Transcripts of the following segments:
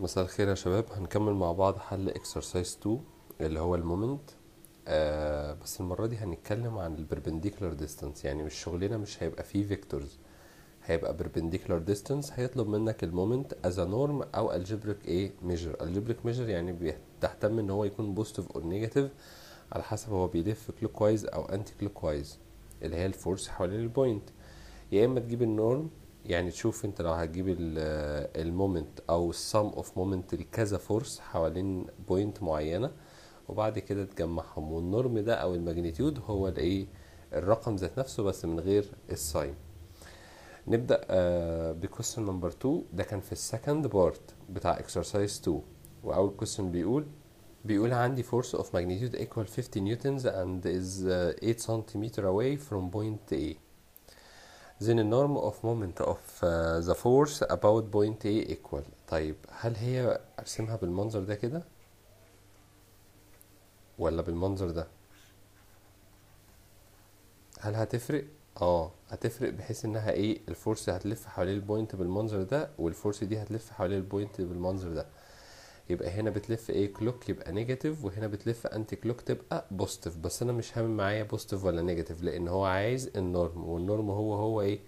مساء الخير يا شباب هنكمل مع بعض حل اكسرسايز 2 اللي هو المومنت آه بس المره دي هنتكلم عن البربنديكولار ديستانس يعني مش شغلنا مش هيبقى فيه فيكتورز هيبقى بربنديكولار ديستانس هيطلب منك المومنت از نورم او الجبريك ايه ميجر الجبريك ميجر يعني بتهتم ان هو يكون بوزيتيف او نيجاتيف على حسب هو بيلف كلوك وايز او انتي كلوك وايز اللي هي الفورس حوالين البوينت يا اما تجيب النورم يعني تشوف انت لو هتجيب آه، المومنت او السم اوف مومنت لكذا فورس حوالين بوينت معينه وبعد كده تجمعهم والنورم ده او الماجنتيود هو الايه الرقم ذات نفسه بس من غير الساين نبدا بكويستشن نمبر 2 ده كان في السكند بارت بتاع اكسرسايز 2 واول كويستشن بيقول بيقول عندي فورس اوف ماجنتيود ايكوال 50 نيوتنز اند از 8 سنتيمتر اواي فروم بوينت ايه then the norm of moment of uh, the force about point A equal طيب هل هي ارسمها بالمنظر ده كده ولا بالمنظر ده هل هتفرق اه هتفرق بحيث انها ايه الفورس هتلف حوالين البوينت بالمنظر ده والفورس دي هتلف حوالين البوينت بالمنظر ده يبقى هنا بتلف ايه كلوك يبقى نيجاتيف وهنا بتلف انتي كلوك تبقى بوزيتيف بس انا مش هامم معايا بوزيتيف ولا نيجاتيف لان هو عايز النورم والنورم هو هو ايه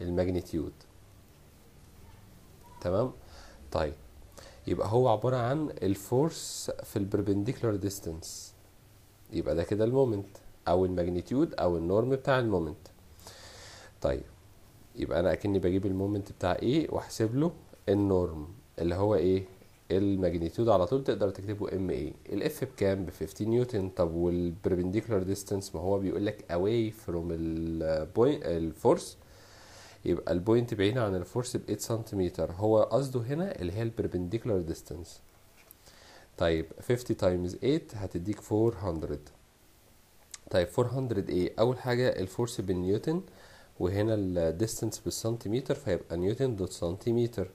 الماجنتيود تمام طيب يبقى هو عبارة عن الفورس في البربنديكولار ديستانس يبقى ده كده المومنت او الماجنتيود او النورم بتاع المومنت طيب يبقى انا اكني بجيب المومنت بتاع ايه واحسب له النورم اللي هو ايه الماجنتيود على طول تقدر تكتبه ام اي الاف بكام ب 15 نيوتن طب والبربنديكولار ديستانس ما هو بيقول لك اواي فروم البوينت الفورس يبقى البوينت بعيد عن الفورس ب 8 سنتيمتر هو قصده هنا اللي هي البربنديكولار ديستانس طيب 50 تايمز 8 هتديك 400 طيب 400 ايه اول حاجة الفورس بالنيوتن وهنا الديستانس بالسنتيمتر فيبقى نيوتن دوت سنتيمتر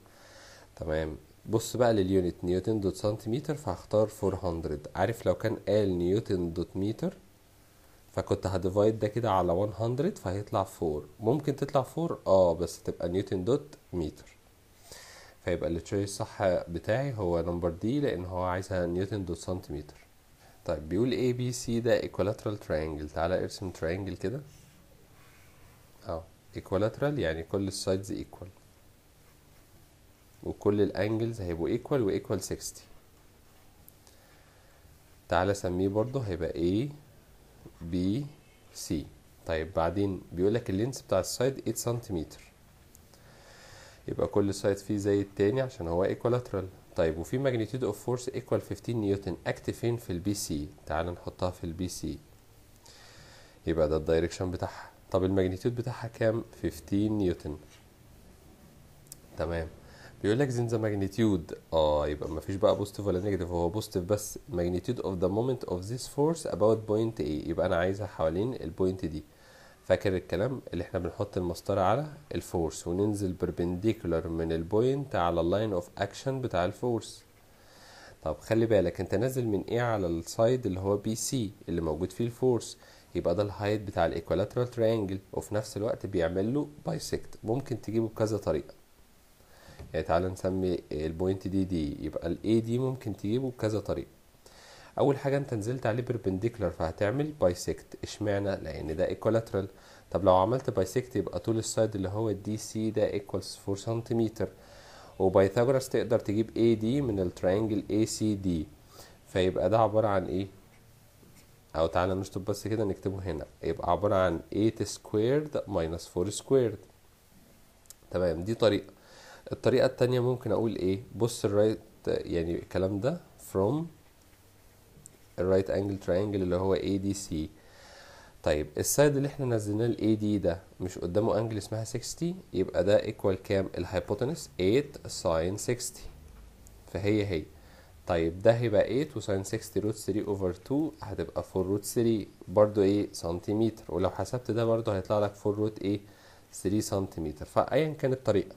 تمام بص بقى لليونت نيوتن دوت سنتيمتر فهختار 400 عارف لو كان قال نيوتن دوت متر فكنت هديفايد ده كده على 100 فهيطلع 4 ممكن تطلع 4 اه بس تبقى نيوتن دوت متر فيبقى التشويس الصح بتاعي هو نمبر دي لان هو عايزها نيوتن دوت سنتيمتر طيب بيقول اي بي سي ده ايكولاترال ترينجل تعالى ارسم ترينجل كده اه ايكولاترال يعني كل السايدز ايكوال وكل الانجلز هيبقوا ايكوال وايكوال 60 تعالى سميه برضه هيبقى A B C طيب بعدين بيقولك اللينس بتاع السايد 8 سنتيمتر يبقى كل سايد فيه زي التاني عشان هو ايكولاترال طيب وفي ماجنتيود اوف فورس ايكوال 15 نيوتن اكتفين فين في البي سي تعالى نحطها في البي سي يبقى ده الدايركشن بتاعها طب الماجنتيود بتاعها كام 15 نيوتن تمام بيقول لك زين ذا magnitude اه يبقى مفيش بقى بوزيتيف ولا نيجاتيف هو بوزيتيف بس magnitude اوف ذا مومنت اوف ذيس فورس اباوت بوينت اي يبقى انا عايزها حوالين البوينت دي فاكر الكلام اللي احنا بنحط المسطرة على الفورس وننزل بربنديكولار من البوينت على اللاين اوف اكشن بتاع الفورس طب خلي بالك انت نازل من ايه على السايد اللي هو بي سي اللي موجود فيه الفورس يبقى ده الهايت بتاع الايكولاترال تريانجل وفي نفس الوقت بيعمل له بايسكت ممكن تجيبه بكذا طريقه يعني تعالى نسمي البوينت دي دي يبقى الاي دي ممكن تجيبه بكذا طريقه اول حاجه انت نزلت عليه بربنديكلر فهتعمل بايسكت اشمعنى لان ده ايكولاترال طب لو عملت بايسكت يبقى طول السايد اللي هو الدي سي ده ايكوالز 4 سنتيمتر وبايثاغورس تقدر تجيب اي دي من الترينجل اي سي دي فيبقى ده عباره عن ايه او تعالى نشطب بس كده نكتبه هنا يبقى عباره عن 8 سكويرد ماينس 4 سكويرد تمام دي طريقه الطريقة التانية ممكن أقول إيه بص الرايت يعني الكلام ده from الرايت انجل تراينجل اللي هو ADC طيب السايد اللي احنا نزلناه ال AD ده مش قدامه انجل اسمها 60 يبقى ده ايكوال كام الهايبوتنس 8 ساين 60 فهي هي طيب ده هيبقى 8 وساين 60 روت 3 اوفر 2 هتبقى 4 روت 3 برضو ايه سنتيمتر ولو حسبت ده برضو هيطلع لك 4 روت ايه 3 سنتيمتر فايا كانت الطريقه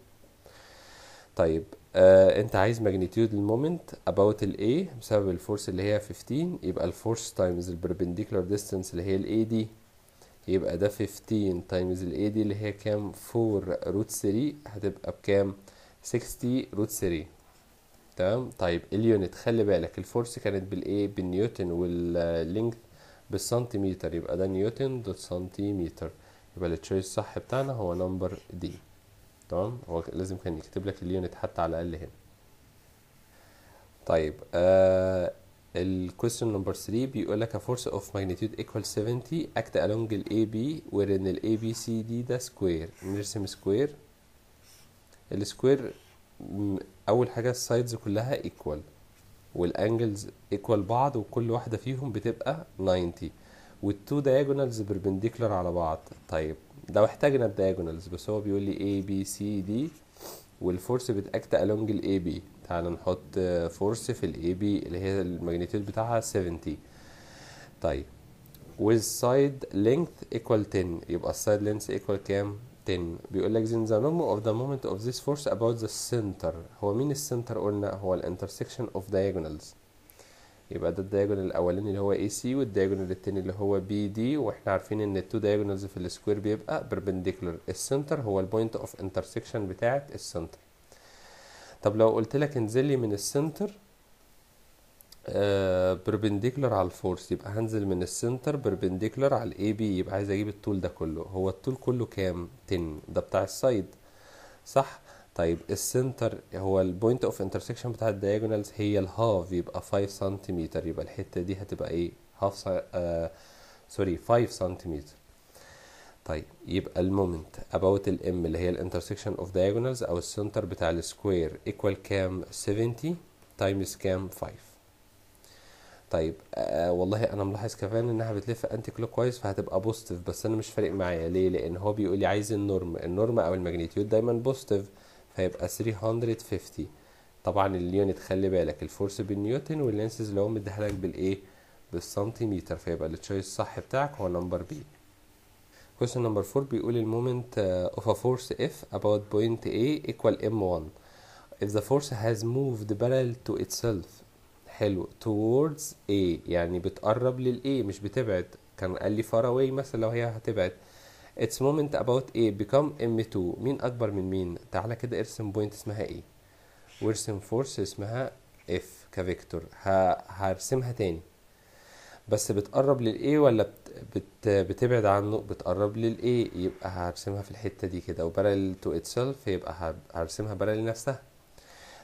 طيب آه انت عايز ماجنتيود المومنت اباوت الاي بسبب الفورس اللي هي 15 يبقى الفورس تايمز البربنديكولار ديستانس اللي هي الاي دي يبقى ده 15 تايمز الاي دي اللي هي كام 4 روت 3 هتبقى بكام 60 روت 3 تمام طيب اليونت خلي بالك الفورس كانت بالاي بالنيوتن واللينك بالسنتيمتر يبقى ده نيوتن دوت سنتيمتر يبقى التشويس الصح بتاعنا هو نمبر دي تمام هو لازم كان يكتب لك اليونت حتى على الاقل هنا طيب آه، ال question number 3 بيقول لك a force of magnitude equal 70 act along ال AB wherein ال ABCD ده square نرسم سكوير السكوير اول حاجه السايدز كلها equal والانجلز equal بعض وكل واحده فيهم بتبقى 90 والتو diagonals perpendicular على بعض طيب لو احتاجنا الدياجونالز بس هو بيقول لي A B C D والفورس بتأكت ألونج ال A B تعال نحط فورس في ال A B اللي هي الماجنتيود بتاعها 70 طيب with side length equal 10 يبقى السايد length equal كام 10 بيقول لك زين ذا norm اوف ذا مومنت اوف ذيس فورس اباوت ذا سنتر هو مين السنتر قلنا هو الانترسكشن اوف diagonals يبقى ده الدايجونال الاولاني اللي هو اي سي والدايجونال التاني اللي هو بي دي واحنا عارفين ان التو دايجونالز في السكوير بيبقى بربنديكولر السنتر هو البوينت اوف انترسكشن بتاعه السنتر طب لو قلت لك انزل لي من السنتر بربنديكولر آه، على الفورس يبقى هنزل من السنتر بربنديكولر على الاي بي يبقى عايز اجيب الطول ده كله هو الطول كله كام 10 ده بتاع السايد صح طيب السنتر هو البوينت اوف انترسكشن بتاع الدايجونالز هي الهاف يبقى 5 سنتيمتر يبقى الحته دي هتبقى ايه هاف آه سوري 5 سنتيمتر طيب يبقى المومنت اباوت الام اللي هي الانترسكشن اوف diagonals او السنتر بتاع السكوير ايكوال كام 70 تايمز كام 5 طيب آه والله انا ملاحظ كمان انها بتلف انتي كلوك وايز فهتبقى بوزيتيف بس انا مش فارق معايا ليه لان هو بيقول لي عايز النورم النورم او الماجنتيود دايما بوزيتيف فيبقى 350 طبعا اليونت خلي بالك الفورس بالنيوتن واللينسز اللي هو مديها لك بالايه بالسنتيمتر فيبقى التشويس الصح بتاعك هو نمبر بي كويشن نمبر 4 بيقول المومنت اوف ا فورس اف about point A equal m1 if the force has moved parallel to itself حلو towards A يعني بتقرب للاي مش بتبعد كان قال لي far away مثلا لو هي هتبعد its moment about A become M2 مين أكبر من مين تعالى كده ارسم بوينت اسمها A وارسم فورس اسمها F كفيكتور ه... هرسمها تاني بس بتقرب للإيه ولا بت... بت... بتبعد عنه بتقرب للإيه يبقى هرسمها في الحتة دي كده وبارل تو itself يبقى ه... هرسمها بارل لنفسها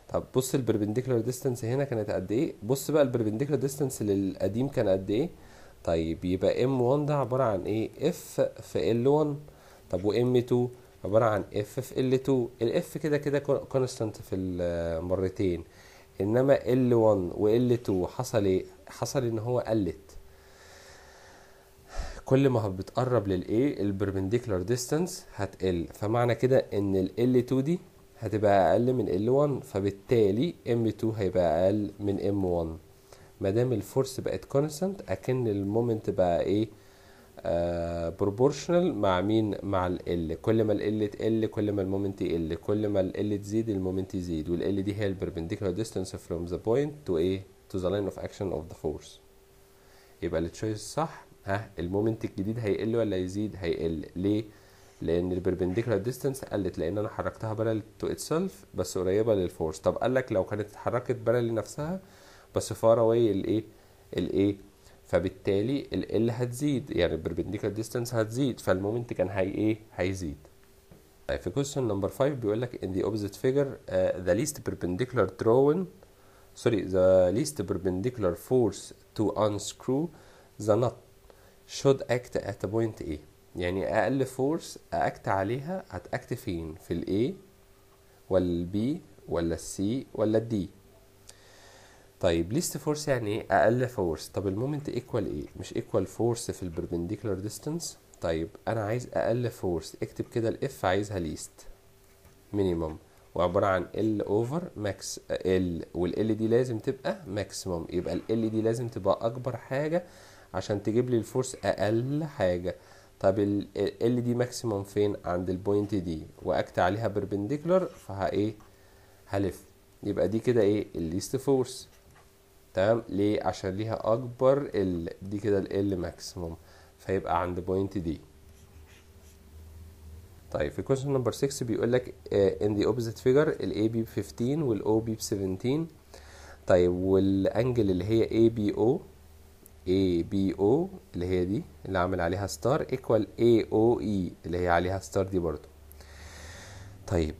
طب بص البربنديكولار ديستانس هنا كانت قد ايه بص بقى البربنديكولار ديستانس للقديم كان قد ايه طيب يبقى ام 1 ده عبارة عن ايه اف في ال 1 طب وام 2 عبارة عن اف في ال 2 ال اف كده كده كونستنت في المرتين انما ال 1 وال 2 حصل ايه حصل ان هو قلت كل ما بتقرب للايه البربنديكولار ديستانس هتقل فمعنى كده ان ال 2 دي هتبقى اقل من ال 1 فبالتالي m 2 هيبقى اقل من m 1 ما دام الفورس بقت كونستانت اكن المومنت بقى ايه بروبورشنال آه، مع مين مع ال كل ما ال تقل كل ما المومنت يقل كل ما ال تزيد المومنت يزيد وال دي هي البربنديكولار ديستانس فروم ذا بوينت تو ايه تو ذا لاين اوف اكشن اوف ذا فورس يبقى التشويس صح ها المومنت الجديد هيقل ولا يزيد هيقل ليه لان البربنديكولار ديستانس قلت لان انا حركتها بارل تو اتسلف بس قريبه للفورس طب قال لك لو كانت اتحركت بارل لنفسها بس فار اواي الايه الايه فبالتالي ال ال هتزيد يعني البربنديكولار ديستانس هتزيد فالمومنت كان هي ايه هيزيد طيب في question نمبر 5 بيقول لك in the opposite figure ذا آه، the least perpendicular drawn ذا the least perpendicular force to unscrew the nut should act at a point A يعني اقل فورس اكت عليها هتاكت فين في الاي ولا البي ولا السي ولا الدي طيب ليست فورس يعني ايه اقل فورس طب المومنت ايكوال ايه مش ايكوال فورس في البربنديكولار ديستانس طيب انا عايز اقل فورس اكتب كده الاف عايزها ليست مينيمم وعباره عن ال اوفر ماكس ال والال دي لازم تبقى ماكسيمم يبقى ال دي لازم تبقى اكبر حاجه عشان تجيب لي الفورس اقل حاجه طب ال دي ماكسيمم فين عند البوينت دي واكت عليها بربنديكولار فها ايه هلف يبقى دي كده ايه الليست فورس تمام ليه عشان ليها اكبر ال دي كده ال ال ماكسيموم فيبقى عند بوينت دي طيب في كويشن نمبر 6 بيقول لك ان دي اوبزيت فيجر ال بي ب 15 والاو بي ب 17 طيب والانجل اللي هي اي بي او اي بي او اللي هي دي اللي عامل عليها ستار ايكوال اي او اي اللي هي عليها ستار دي برضو طيب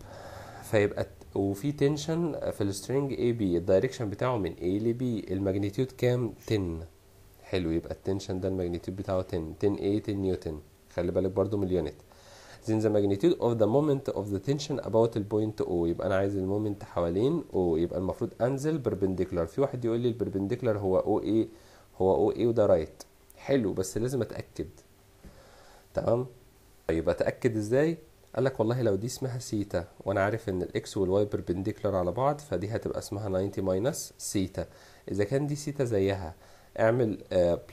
فيبقى وفي تنشن في السترينج اي بي الدايركشن بتاعه من اي بي الماجنتيود كام 10 حلو يبقى التنشن ده الماجنتيود بتاعه 10 10 اي 10 نيوتن خلي بالك برضو من اليونت then the magnitude of the moment of the tension about the point O يبقى انا عايز المومنت حوالين O يبقى المفروض انزل perpendicular في واحد يقول لي البربنديكولار هو OA هو OA وده رايت حلو بس لازم اتاكد تمام طيب اتاكد ازاي قال لك والله لو دي اسمها سيتا وانا عارف ان الاكس والواي بربنديكولار على بعض فدي هتبقى اسمها 90 ماينس سيتا اذا كان دي سيتا زيها اعمل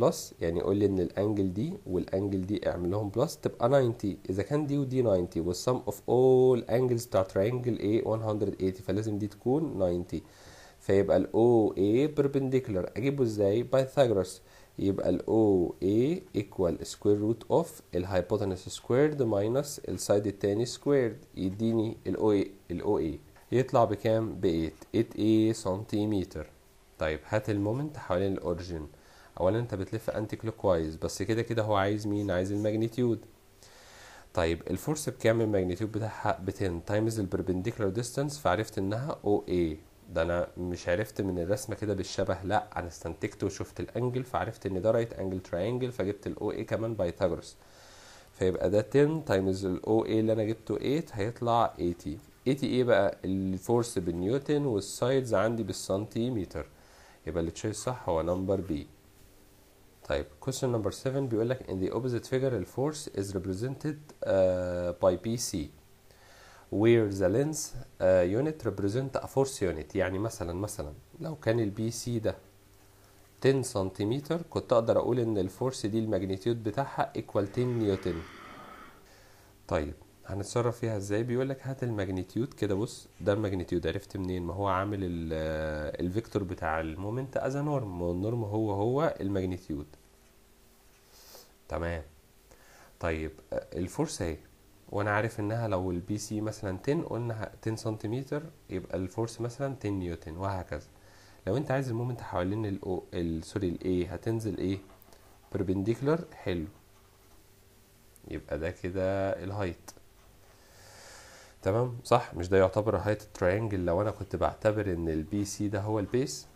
بلس آه، يعني قول لي ان الانجل دي والانجل دي اعمل لهم بلس تبقى 90 اذا كان دي ودي 90 والسم اوف اول انجلز بتاع ترينجل ايه 180 فلازم دي تكون 90 فيبقى الاو ايه بربنديكولار اجيبه ازاي بايثاغورس يبقى ال OA equal square root of hypotenuse سكويرد minus السايد التاني سكويرد يديني ال OA ال -A. يطلع بكام؟ ب 8 8A سنتيمتر طيب هات المومنت حوالين الأوريجين أولا أنت بتلف أنتي كلوكوايز بس كده كده هو عايز مين؟ عايز الماجنتيود طيب الفورس بكام الماجنتيود بتاعها ب 10 تايمز البربنديكولار ديستانس فعرفت إنها OA ده انا مش عرفت من الرسمه كده بالشبه لا انا استنتجت وشفت الانجل فعرفت ان ده رايت انجل تراينجل فجبت الاو اي كمان بايثاغورس فيبقى ده 10 تايمز الاو اي اللي انا جبته 8 هيطلع 80 80 ايه بقى الفورس بالنيوتن والسايدز عندي بالسنتيمتر يبقى اللي تشويس صح هو نمبر بي طيب question number 7 بيقول لك in the opposite figure the force is represented uh, by PC where the lens uh, unit represent a force unit يعني مثلا مثلا لو كان البي سي ده 10 سنتيمتر كنت اقدر اقول ان الفورس دي الماجنتيود بتاعها ايكوال 10 نيوتن طيب هنتصرف فيها ازاي بيقول لك هات الماجنتيود كده بص ده الماجنتيود عرفت منين ما هو عامل الفيكتور آه، بتاع المومنت از نورم والنورم هو هو الماجنتيود تمام طيب آه، الفورس اهي وانا عارف انها لو البي سي مثلا 10 قلنا 10 سنتيمتر يبقى الفورس مثلا 10 نيوتن وهكذا لو انت عايز المومنت حوالين الاو سوري الاي هتنزل ايه بربنديكلر حلو يبقى ده كده الهايت تمام صح مش ده يعتبر هايت التريانجل لو انا كنت بعتبر ان البي سي ده هو البيس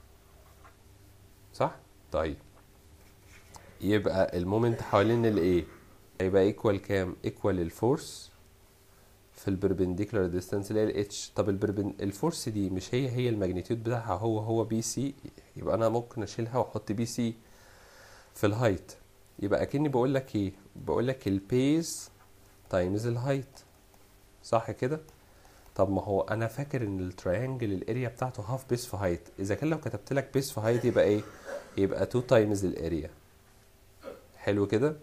صح طيب يبقى المومنت حوالين الايه هيبقى ايكوال كام ايكوال الفورس في البربنديكولار ديستانس اللي هي الاتش طب البربن الفورس دي مش هي هي الماجنتيود بتاعها هو هو بي سي يبقى انا ممكن اشيلها واحط بي سي في الهايت يبقى اكني بقول لك ايه بقول لك البيز تايمز الهايت صح كده طب ما هو انا فاكر ان التريانجل الاريا بتاعته هاف بيس في هايت اذا كان لو كتبت لك بيس في هايت يبقى ايه يبقى 2 تايمز الاريا حلو كده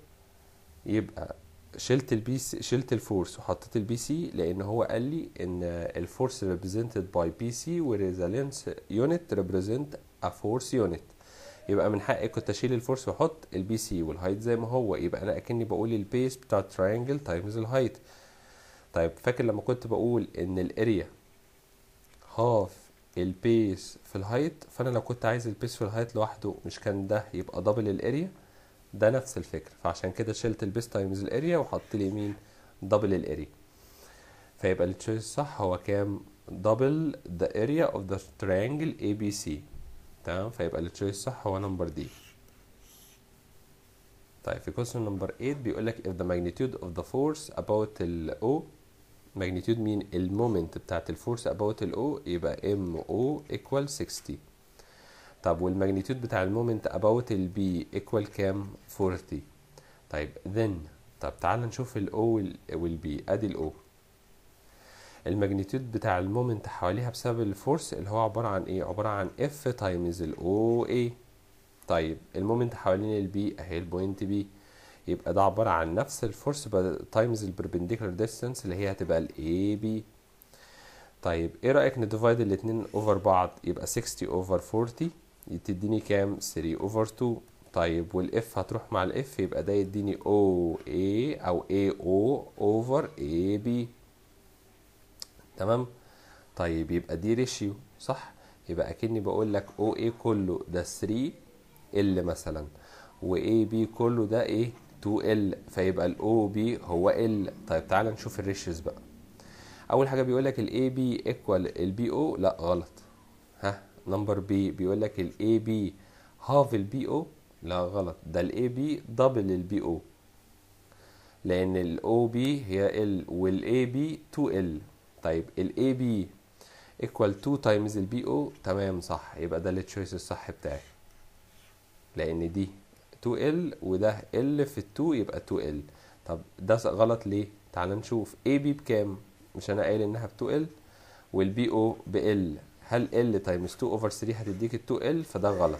يبقى شلت البي سي شلت الفورس وحطيت البي سي لان هو قال لي ان الفورس ريبريزنتد باي بي سي وريزالينس يونت ريبريزنت ا فورس يونت يبقى من حقي كنت اشيل الفورس واحط البي سي والهايت زي ما هو يبقى انا اكني بقول البيس بتاع التراينجل تايمز الهايت طيب فاكر لما كنت بقول ان الاريا هاف البيس في الهايت فانا لو كنت عايز البيس في الهايت لوحده مش كان ده يبقى دبل الاريا ده نفس الفكر فعشان كده شلت البيست تايمز الاريا وحطيت لي مين دبل الاريا فيبقى التشويس الصح هو كام دبل ذا اريا اوف ذا تريانجل اي بي سي تمام فيبقى التشويس الصح هو نمبر دي طيب في كويستشن نمبر 8 بيقول لك if the magnitude of the force about ال O magnitude مين المومنت بتاعت الفورس about ال O يبقى m O equal 60 طب والماجنتيود بتاع المومنت اباوت البي ايكوال كام 40 طيب then طب تعال نشوف الاو والبي ادي الاو الماجنتيود بتاع المومنت حواليها بسبب الفورس اللي هو عباره عن ايه عباره عن اف تايمز الاو اي طيب المومنت حوالين البي اهي البوينت بي يبقى ده عباره عن نفس الفورس تايمز البربنديكولار ديستانس اللي هي هتبقى الاي بي طيب ايه رايك نديفايد الاتنين اوفر بعض يبقى 60 اوفر 40 تديني كام 3 اوفر 2 طيب والاف هتروح مع الاف يبقى ده يديني او اي او اي او اوفر اي بي تمام طيب يبقى دي ريشيو صح يبقى اكني بقول لك او اي كله ده 3 ال مثلا واي بي كله ده ايه 2 ال فيبقى الاو بي هو ال طيب تعال نشوف الريشيوز بقى اول حاجه بيقول لك الاي بي ايكوال البي او لا غلط نمبر بي بيقول لك الاي بي هاف البي او لا غلط ده الاي بي دبل البي او لان الاو بي هي ال والاي بي 2 ال طيب الاي بي ايكوال 2 تايمز البي او تمام صح يبقى ده التشويس الصح بتاعي لان دي 2 ال وده ال في ال 2 يبقى 2 ال طب ده غلط ليه تعال نشوف اي بي بكام مش انا قايل انها ب 2 ال والبي او ب ال هل ال تايمز 2 اوفر 3 هتديك ال 2 ال فده غلط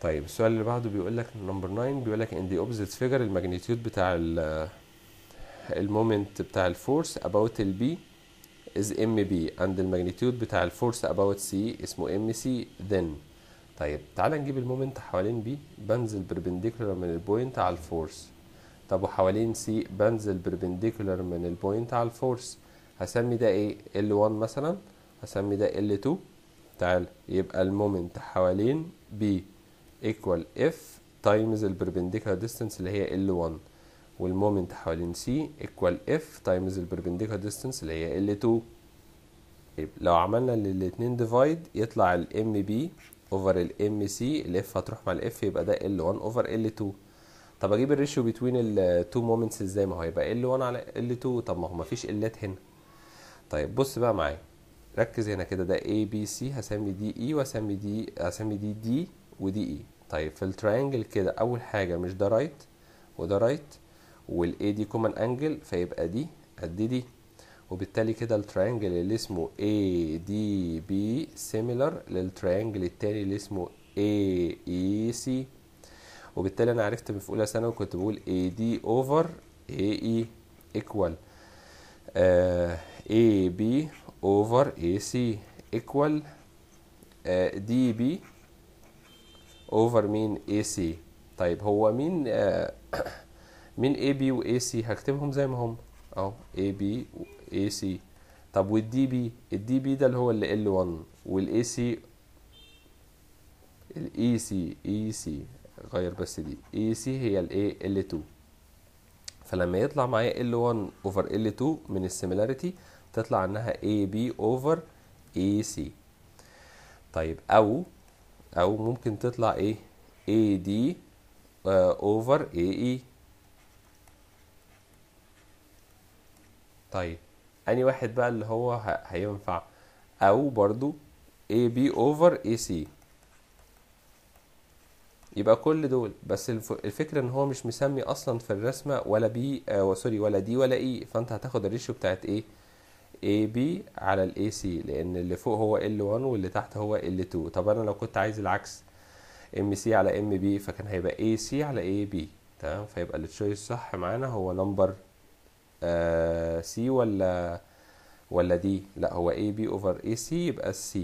طيب السؤال اللي بعده بيقول لك نمبر 9 بيقول لك ان دي اوبزيت فيجر الماجنتيود بتاع المومنت بتاع الفورس اباوت البي is mb and الماجنتيود بتاع الفورس اباوت c اسمه mc then طيب تعال نجيب المومنت حوالين بي بنزل بربنديكولار من البوينت على الفورس طب وحوالين سي بنزل بربنديكولار من البوينت على الفورس هسمي ده ايه ال1 مثلا هسمي ده L2 تعالى يبقى المومنت حوالين B equal F times perpendicular distance اللي هي L1 والمومنت حوالين C equal F times perpendicular distance اللي هي L2 طيب، لو عملنا للاتنين ديفايد يطلع ال MB over ال MC ال F هتروح مع ال F يبقى ده l 1 over l 2 طب اجيب الريشيو بتوين التو مومنتس ازاي ما هو يبقى ال1 علي l ال2 طب ما هو مفيش إلات هنا طيب بص بقى معايا ركز هنا كده ده A B C هسمي دي E واسمي دي هسمي دي D ودي E طيب في التراينجل كده أول حاجة مش ده رايت وده رايت والA دي كومن أنجل فيبقى دي قد دي وبالتالي كده التراينجل اللي اسمه ADB سيميلر للتراينجل التاني اللي اسمه AEC وبالتالي أنا عرفت في أولى ثانوي كنت بقول AD over AE equal آه AB over AC equal uh, DB over مين AC طيب هو مين مين AB و AC هكتبهم زي ما هم اهو AB و AC طب والدي بي الدي بي ده اللي هو اللي ال 1 والاي سي الاي سي اي سي غير بس دي اي e سي هي الايه ال 2 فلما يطلع معايا ال 1 اوفر ال 2 من السيميلاريتي تطلع انها AB over AC طيب او او ممكن تطلع ايه AD آه، over AE طيب اني واحد بقى اللي هو هينفع او برضو AB over AC يبقى كل دول بس الفكره ان هو مش مسمي اصلا في الرسمه ولا بي آه سوري ولا دي ولا اي e، فانت هتاخد الريشيو بتاعت ايه AB على ال AC لأن اللي فوق هو L1 واللي تحت هو L2 طب أنا لو كنت عايز العكس MC على MB فكان هيبقى AC على AB تمام فيبقى التشويس الصح معانا هو نمبر آه C ولا ولا دي لا هو AB over AC يبقى C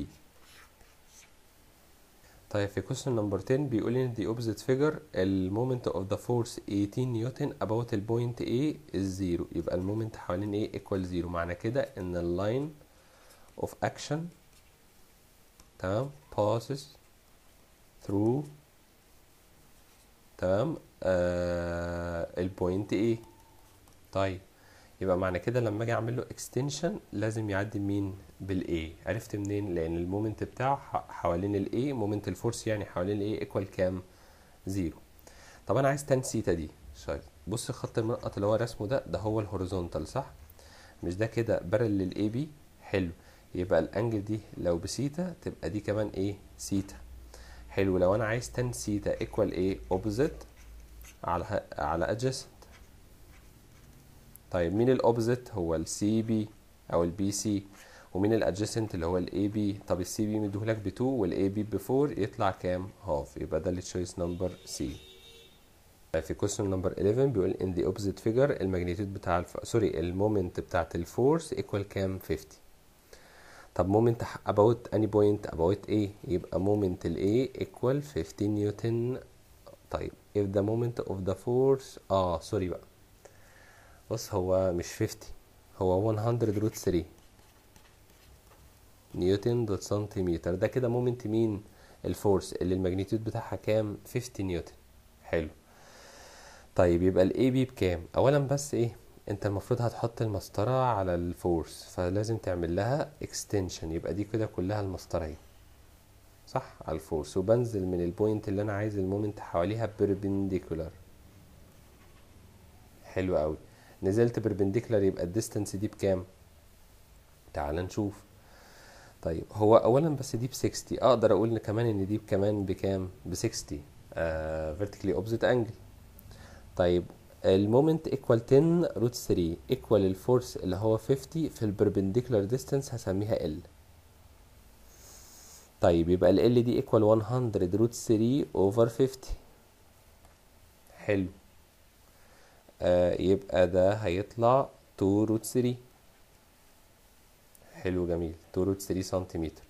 طيب في question number 10 بيقول ان the opposite figure المومنت of the force 18 نيوتن about the point A is zero يبقى المومنت حوالين A equal zero معنى كده ان the line of action تمام passes through تمام ال point A طيب يبقى معنى كده لما اجي اعمل له اكستنشن لازم يعدي مين بالاي عرفت منين لان المومنت بتاعه حوالين الاي مومنت الفورس يعني حوالين الاي ايكوال كام زيرو طب انا عايز تان سيتا دي شايف بص خط المنقط اللي هو رسمه ده ده هو الهوريزونتال صح مش ده كده بارل للاي بي حلو يبقى الانجل دي لو بسيتا تبقى دي كمان ايه سيتا حلو لو انا عايز تان سيتا ايكوال ايه اوبوزيت على على ادجست طيب مين الاوبزيت هو السي بي او البي سي ومين الادجسنت اللي هو الاي بي طب السي بي مديهولك ب2 والاي بي ب4 يطلع كام هاف يبقى ده التشويس نمبر سي في question نمبر 11 بيقول ان the اوبزيت فيجر الماجنيتيود بتاع الف... سوري المومنت بتاعت الفورس ايكوال كام 50 طب مومنت اباوت اني بوينت اباوت ايه يبقى مومنت الاي ايكوال 50 نيوتن طيب if the moment of the force اه سوري بقى بص هو مش 50 هو 100 روت 3 نيوتن دوت سنتيمتر ده كده مومنت مين الفورس اللي الماجنيتيود بتاعها كام 50 نيوتن حلو طيب يبقى الاي بي بكام اولا بس ايه انت المفروض هتحط المسطره على الفورس فلازم تعمل لها اكستنشن يبقى دي كده كلها المسطره اهي صح على الفورس وبنزل من البوينت اللي انا عايز المومنت حواليها بيربنديكولار حلو قوي نزلت بربنديكلر يبقى الديستنس دي بكام تعال نشوف طيب هو اولا بس دي ب 60 اقدر اقول كمان ان دي كمان بكام ب 60 فيرتيكلي اوبزيت انجل طيب المومنت ايكوال 10 روت 3 ايكوال الفورس اللي هو 50 في البربنديكلر ديستنس هسميها ال طيب يبقى ال دي ايكوال 100 روت 3 اوفر 50 حلو آه، يبقى ده هيطلع 2 روت 3 حلو جميل 2 روت 3 سنتيمتر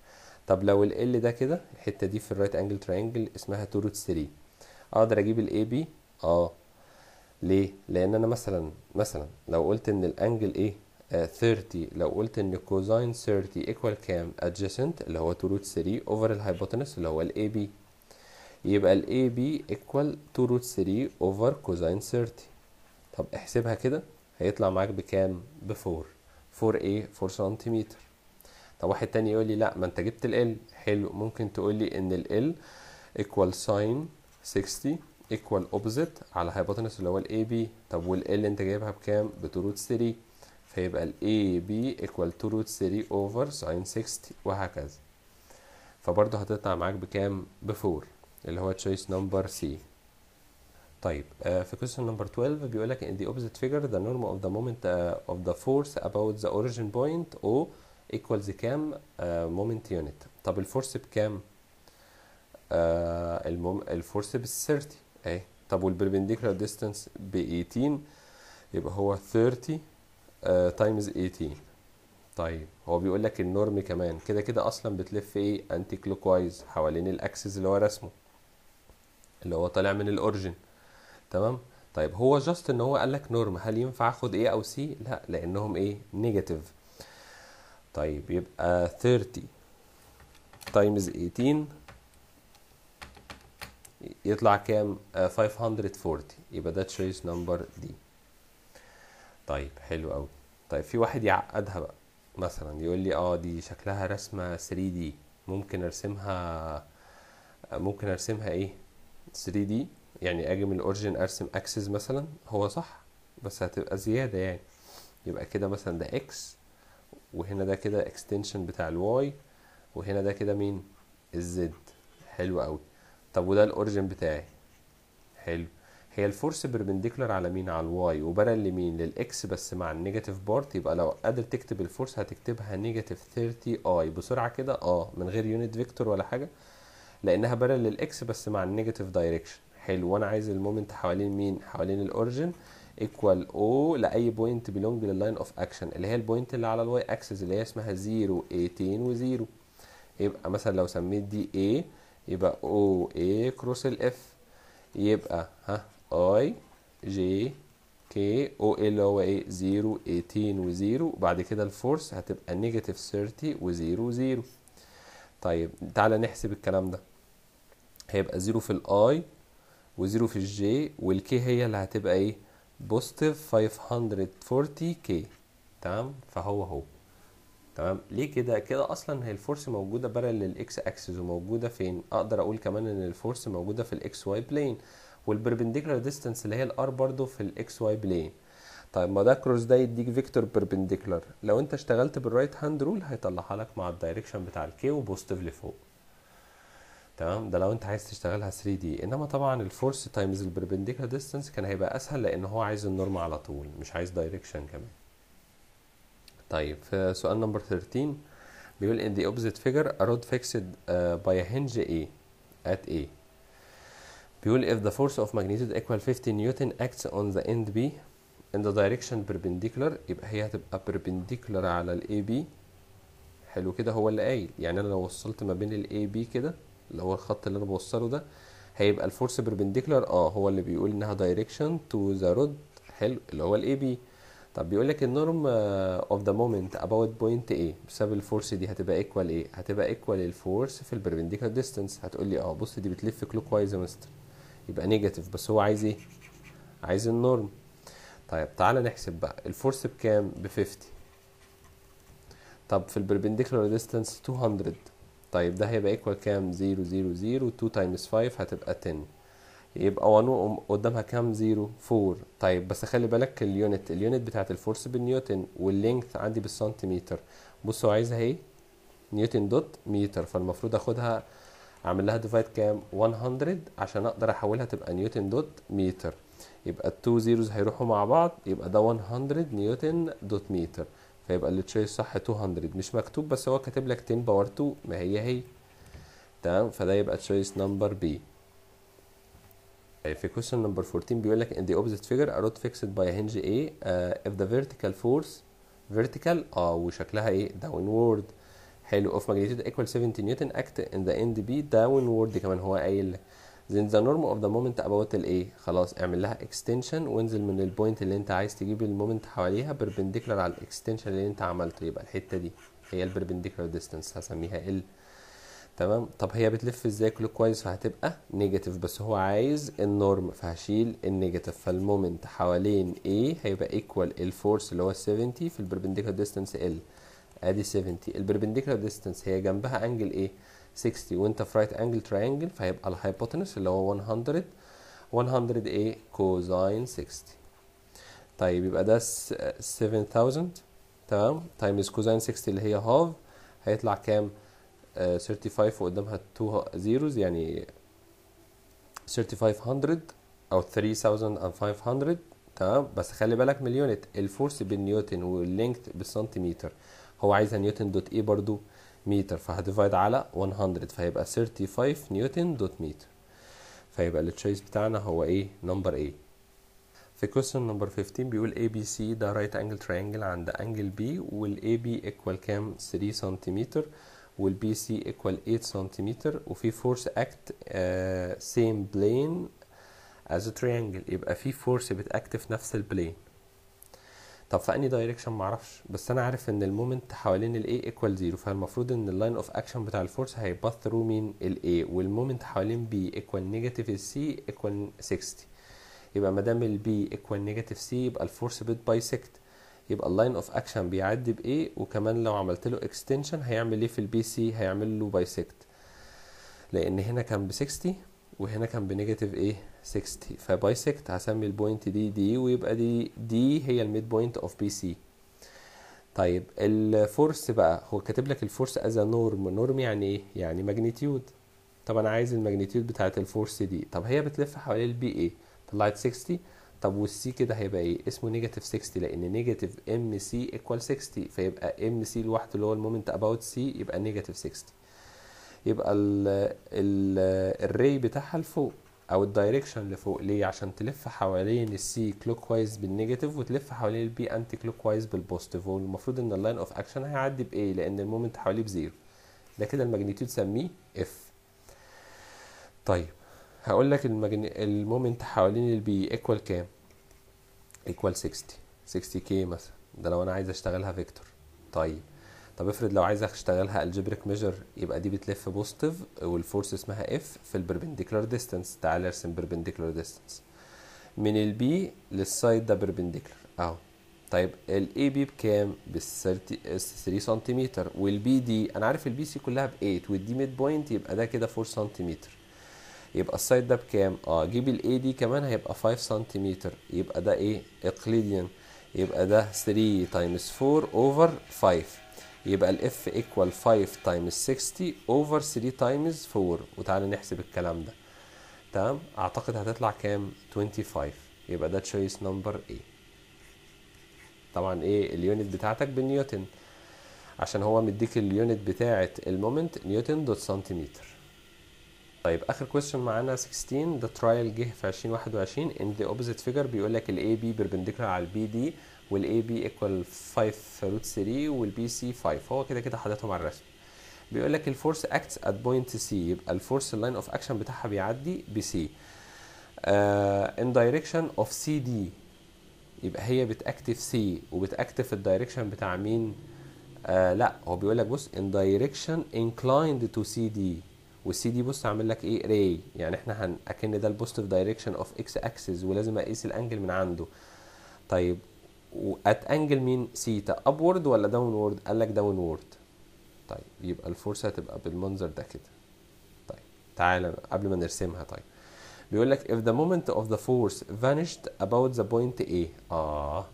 طب لو ال L ده كده الحته دي في الرايت انجل ترينجل اسمها 2 روت 3 اقدر اجيب ال AB اه ليه لان انا مثلا مثلا لو قلت ان الانجل ايه آه 30 لو قلت ان كوزاين 30 ايكوال كام ادجيسنت اللي هو 2 روت 3 اوفر الهايبوتنس اللي هو الاي AB يبقى الاي AB ايكوال 2 روت 3 اوفر كوزاين 30 طب احسبها كده هيطلع معاك بكام بفور فور ايه فور سنتيمتر طب واحد تاني يقول لي لا ما انت جبت ال حلو ممكن تقول لي ان ال ال ايكوال ساين 60 ايكوال اوبزيت على هايبوتنس اللي هو ال بي طب وال ال انت جايبها بكام بتروت 3 فيبقى ال AB equal to root 3 over sin 60 وهكذا فبرضه هتطلع معاك بكام بفور اللي هو choice number C طيب آه، في question number 12 بيقول لك in the opposite figure the norm of the moment آه، of the force about the origin point O equals كام آه، moment unit طب الفورس بكام؟ المم... الفورس بال 30 اهي طب والبربنديكولار ديستانس ب 18 يبقى هو 30 تايمز 18 طيب هو بيقول لك النورم كمان كده كده اصلا بتلف ايه انتي كلوكوايز حوالين الاكسس اللي هو رسمه اللي هو طالع من الاورجن تمام طيب هو جاست ان هو قال لك نورم هل ينفع اخد ايه او سي لا لانهم ايه نيجاتيف طيب يبقى 30 تايمز 18 يطلع كام 540 آه، يبقى ده تشويس نمبر دي طيب حلو قوي طيب في واحد يعقدها بقى مثلا يقول لي اه دي شكلها رسمه 3 دي ممكن ارسمها آه، ممكن ارسمها ايه 3 دي يعني اجي من الاوريجن ارسم اكسس مثلا هو صح بس هتبقى زياده يعني يبقى كده مثلا ده اكس وهنا ده كده اكستنشن بتاع الواي وهنا ده كده مين الزد حلو قوي طب وده الاوريجن بتاعي حلو هي الفورس بيربنديكولار على مين على الواي وبرل لمين للاكس بس مع النيجاتيف بارت يبقى لو قادر تكتب الفورس هتكتبها نيجاتيف 30 اي بسرعه كده اه من غير يونت فيكتور ولا حاجه لانها بارل للاكس بس مع النيجاتيف دايركشن حلو وانا عايز المومنت حوالين مين حوالين الاوريجن ايكوال او لاي بوينت بيلونج لللاين اوف اكشن اللي هي البوينت اللي على الواي اكسس اللي هي اسمها 0 18 و0 يبقى مثلا لو سميت دي اي يبقى او اي كروس الاف يبقى ها اي جي كي او اي اللي هو ايه 0 18 و0 وبعد كده الفورس هتبقى نيجاتيف 30 و0 0 طيب تعالى نحسب الكلام ده هيبقى 0 في الاي وزيرو في الجي والكي هي اللي هتبقى ايه بوزيتيف 540 كي تمام فهو هو تمام ليه كده كده اصلا هي الفورس موجوده بره للاكس اكسس وموجوده فين اقدر اقول كمان ان الفورس موجوده في الاكس واي بلين والبربنديكولار ديستانس اللي هي الار برضو في الاكس واي بلين طيب ما ده كروس ده يديك فيكتور بربنديكولار لو انت اشتغلت بالرايت هاند رول هيطلعها لك مع الدايركشن بتاع الكي وبوزيتيف لفوق تمام ده لو انت عايز تشتغلها 3 دي انما طبعا الفورس تايمز البربنديكولار ديستانس كان هيبقى اسهل لان هو عايز النورم على طول مش عايز دايركشن كمان طيب في سؤال نمبر 13 بيقول in the opposite figure a rod fixed uh, by a hinge A at A بيقول if the force of magnitude equal 50 newton acts on the end B in the direction perpendicular يبقى هي هتبقى perpendicular على ال AB حلو كده هو اللي قايل يعني انا لو وصلت ما بين ال AB كده اللي هو الخط اللي انا بوصله ده هيبقى الفورس بربنديكولار اه هو اللي بيقول انها دايركشن تو ذا رود حلو اللي هو الاي بي طب بيقول لك النورم اوف ذا مومنت اباوت بوينت ايه بسبب الفورس دي هتبقى ايكوال ايه هتبقى ايكوال الفورس في البربنديكولار ديستانس هتقول لي اه بص دي بتلف كلوك وايز يا مستر يبقى نيجاتيف بس هو عايز ايه عايز النورم طيب تعالى نحسب بقى الفورس بكام ب 50 طب في البربنديكولار ديستانس 200 طيب ده هيبقى ايكوال كام 0 0 0 2 تايمز 5 هتبقى 10 يبقى 1 قدامها كام 0 4 طيب بس خلي بالك اليونت اليونت بتاعت الفورس بالنيوتن واللينث عندي بالسنتيمتر بصوا عايزها ايه نيوتن دوت متر فالمفروض اخدها اعمل لها ديفايد كام 100 عشان اقدر احولها تبقى نيوتن دوت متر يبقى التو زيروز هيروحوا مع بعض يبقى ده 100 نيوتن دوت متر فيبقى التشيس صح 200 مش مكتوب بس هو كاتب لك 10 باور 2 ما هي هي تمام فده يبقى تشويس نمبر بي في question number 14 بيقول لك in the opposite figure a rod fixed by a hinge A uh, if the vertical force vertical اه وشكلها ايه downward حلو of magnitude equal 70 نيوتن act in the end B downward كمان هو قايل then the norm of the moment about الايه خلاص اعمل لها extension وانزل من البوينت اللي انت عايز تجيب المومنت حواليها perpendicular على الاكستنشن اللي انت عملته يبقى الحته دي هي البربنديكولار ديستانس هسميها ال تمام طب هي بتلف ازاي كلوك وايز فهتبقى نيجاتيف بس هو عايز النورم فهشيل النيجاتيف فالمومنت حوالين A هيبقى ايكوال الفورس اللي هو 70 في البربنديكولار ديستانس ال ادي 70 البربنديكولار ديستانس هي جنبها انجل ايه 60 وانت في رايت انجل تراينجل فهيبقى الهايبوتنس اللي هو 100 100 ايه كوزاين 60 طيب يبقى ده 7000 تمام تايمز كوزاين 60 اللي هي هاف هيطلع كام آه 35 وقدامها 2 زيروز يعني 3500 او 3500 تمام بس خلي بالك من اليونت الفورس بالنيوتن واللينكت بالسنتيمتر هو عايزها نيوتن دوت ايه برضو متر فهديفايد على 100 فهيبقى 35 نيوتن دوت متر فيبقى التشويس بتاعنا هو ايه نمبر ايه في question نمبر 15 بيقول اي بي سي ده رايت انجل تراينجل عند انجل بي والاي بي ايكوال كام 3 سنتيمتر والبي سي ايكوال 8 سنتيمتر وفي فورس اكت سيم بلين از تريانجل يبقى في فورس بتاكت في نفس البلين طب في اني دايركشن معرفش بس انا عارف ان المومنت حوالين الاي ايكوال زيرو فالمفروض ان اللاين اوف اكشن بتاع الفورس هيبقى ثرو مين الاي والمومنت حوالين بي ايكوال نيجاتيف السي ايكوال 60 يبقى ما دام البي ايكوال نيجاتيف سي يبقى الفورس بت بايسكت يبقى اللاين اوف اكشن بيعدي بايه وكمان لو عملت له اكستنشن هيعمل ايه في البي سي هيعمل له بايسكت لان هنا كان ب 60 وهنا كان بنيجاتيف ايه 60 فبايسكت هسمي البوينت دي دي ويبقى دي دي هي الميد بوينت اوف بي سي طيب الفورس بقى هو كاتب لك الفورس از نورم نورم يعني ايه يعني ماجنيتيود طب انا عايز الماجنيتيود بتاعه الفورس دي طب هي بتلف حوالين البي ايه طلعت 60 طب والسي كده هيبقى ايه اسمه نيجاتيف 60 لان نيجاتيف ام سي ايكوال 60 فيبقى ام سي لوحده اللي هو المومنت اباوت سي يبقى نيجاتيف 60 يبقى الـ الـ الري بتاعها لفوق او الدايركشن لفوق ليه عشان تلف حوالين السي كلوك وايز بالنيجاتيف وتلف حوالين البي انتي كلوك وايز بالبوزيتيف والمفروض ان اللاين اوف اكشن هيعدي بايه لان المومنت حواليه بزيرو ده كده الماجنيتيود سميه اف طيب هقول لك المجن... المومنت حوالين البي ايكوال كام ايكوال 60 60 كي مثلا ده لو انا عايز اشتغلها فيكتور طيب طب افرض لو عايز اشتغلها الجبريك ميجر يبقى دي بتلف بوزيتيف والفورس اسمها اف في البربنديكولار ديستانس تعالى ارسم بربنديكولار ديستانس من البي للسايد ده بربنديكولار اهو طيب الاي بي بكام ب 3 سنتيمتر والبي دي انا عارف البي سي كلها ب 8 والدي ميد بوينت يبقى ده كده 4 سنتيمتر يبقى السايد ده بكام اه جيب الاي دي كمان هيبقى 5 سنتيمتر يبقى ده ايه اقليديان يبقى ده 3 تايمز 4 اوفر 5 يبقى ال F ايكوال 5 تايمز 60 اوفر 3 تايمز 4 وتعالى نحسب الكلام ده تمام اعتقد هتطلع كام 25 يبقى ده تشويس نمبر A طبعا ايه اليونت بتاعتك بالنيوتن عشان هو مديك اليونت بتاعه المومنت نيوتن دوت سنتيمتر طيب اخر كويستشن معانا 16 ده ترايل جه في 2021 ان ذا اوبزيت فيجر بيقول لك الاي بي بيربنديكولار على البي دي والاي بي ايكوال 5 روت 3 والبي سي 5 هو كده كده حاططهم على الرسم بيقول لك الفورس اكتس ات بوينت سي يبقى الفورس اللاين اوف اكشن بتاعها بيعدي بسي ان دايركشن اوف سي دي يبقى هي بتاكتف سي وبتاكتف الدايركشن بتاع مين آه لا هو بيقول لك بص ان دايركشن انكلايند تو سي دي والسي دي بص عامل لك ايه راي يعني احنا هن اكن ده البوزيتيف دايركشن اوف اكس اكسس ولازم اقيس الانجل من عنده طيب وات انجل مين سيتا ابورد ولا داون وورد قال لك داون وورد طيب يبقى الفورس هتبقى بالمنظر ده كده طيب تعالى قبل ما نرسمها طيب بيقول لك if the moment of the force vanished about the point A اه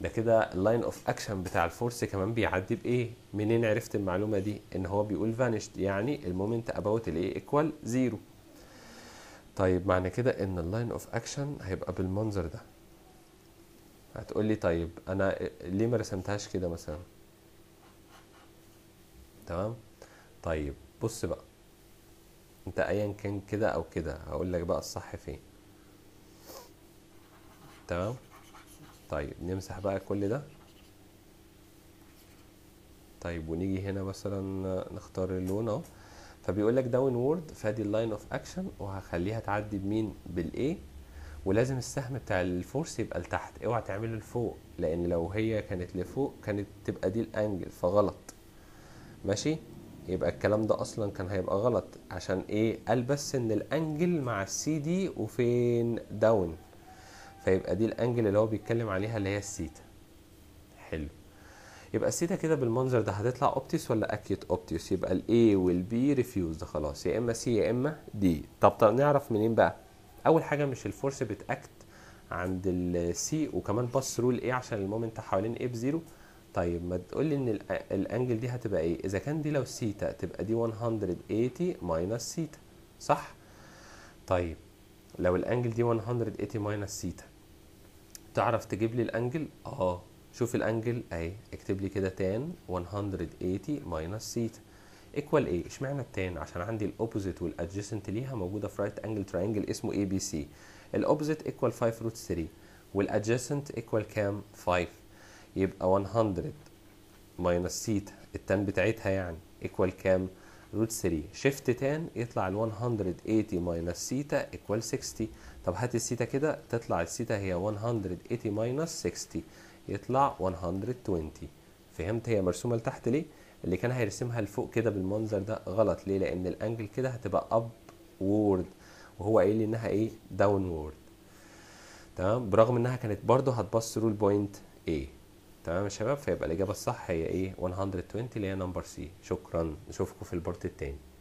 ده كده اللاين اوف اكشن بتاع الفورس كمان بيعدي بايه منين عرفت المعلومه دي ان هو بيقول vanished يعني المومنت اباوت الايه ايكوال زيرو طيب معنى كده ان اللاين اوف اكشن هيبقى بالمنظر ده هتقول لي طيب انا ليه ما رسمتهاش كده مثلا تمام طيب بص بقى انت ايا كان كده او كده هقول لك بقى الصح فين تمام طيب نمسح بقى كل ده طيب ونيجي هنا مثلا نختار اللون اهو فبيقول لك داون وورد فادي اللاين اوف اكشن وهخليها تعدي بمين بالاي ولازم السهم بتاع الفورس يبقى لتحت اوعى تعمله لفوق لان لو هي كانت لفوق كانت تبقى دي الانجل فغلط ماشي يبقى الكلام ده اصلا كان هيبقى غلط عشان ايه قال بس ان الانجل مع السي دي وفين داون فيبقى دي الانجل اللي هو بيتكلم عليها اللي هي السيتا حلو يبقى السيتا كده بالمنظر ده هتطلع اوبتيوس ولا اكيوت اوبتيوس يبقى الاي والبي ده خلاص يا اما سي يا اما دي طب, طب نعرف منين بقى اول حاجه مش الفورس بتاكت عند السي وكمان باس رول ايه عشان المومنت حوالين ايه بزيرو طيب ما تقول لي ان الانجل دي هتبقى ايه اذا كان دي لو سيتا تبقى دي 180 ماينس سيتا صح طيب لو الانجل دي 180 ماينس سيتا تعرف تجيب لي الانجل اه شوف الانجل اهي اكتب لي كده تان 180 ماينس سيتا ايكوال ايه اشمعنى التان عشان عندي الاوبوزيت والادجسنت ليها موجوده في رايت انجل تراينجل اسمه اي بي سي الاوبوزيت ايكوال 5 روت 3 والادجسنت ايكوال كام 5 يبقى 100 ماينس سيتا التان بتاعتها يعني ايكوال كام روت 3 شيفت تان يطلع ال 180 ماينس سيتا ايكوال 60 طب هات السيتا كده تطلع السيتا هي 180 ماينس 60 يطلع 120 فهمت هي مرسومه لتحت ليه اللي كان هيرسمها لفوق كده بالمنظر ده غلط ليه لان الانجل كده هتبقى اب وورد وهو قايل لي انها ايه داون وورد تمام برغم انها كانت برضه هتبص رول بوينت A تمام يا شباب فيبقى الاجابه الصح هي ايه 120 اللي هي نمبر سي شكرا نشوفكم في البارت الثاني